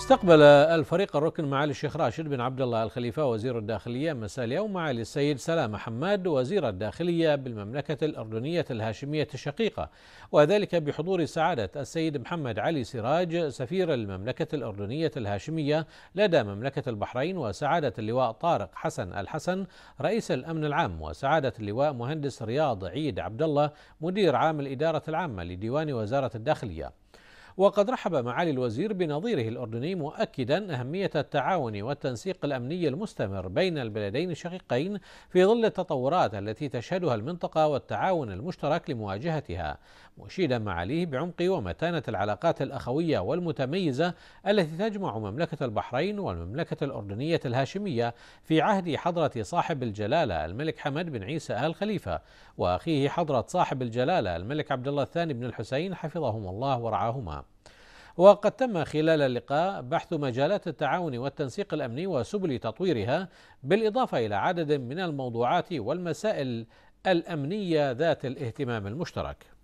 استقبل الفريق الركن معالي الشيخ راشد بن عبد الله الخليفة وزير الداخلية مساء اليوم معالي السيد سلام حماد وزير الداخلية بالمملكة الأردنية الهاشمية الشقيقة وذلك بحضور سعادة السيد محمد علي سراج سفير المملكة الأردنية الهاشمية لدى مملكة البحرين وسعادة اللواء طارق حسن الحسن رئيس الأمن العام وسعادة اللواء مهندس رياض عيد عبد الله مدير عام الإدارة العامة لديوان وزارة الداخلية وقد رحب معالي الوزير بنظيره الأردني مؤكدا أهمية التعاون والتنسيق الأمني المستمر بين البلدين الشقيقين في ظل التطورات التي تشهدها المنطقة والتعاون المشترك لمواجهتها مشيدا معاليه بعمق ومتانة العلاقات الأخوية والمتميزة التي تجمع مملكة البحرين والمملكة الأردنية الهاشمية في عهد حضرة صاحب الجلالة الملك حمد بن عيسى آل خليفة وأخيه حضرة صاحب الجلالة الملك عبد الله الثاني بن الحسين حفظهما الله ورعاهما وقد تم خلال اللقاء بحث مجالات التعاون والتنسيق الأمني وسبل تطويرها بالإضافة إلى عدد من الموضوعات والمسائل الأمنية ذات الاهتمام المشترك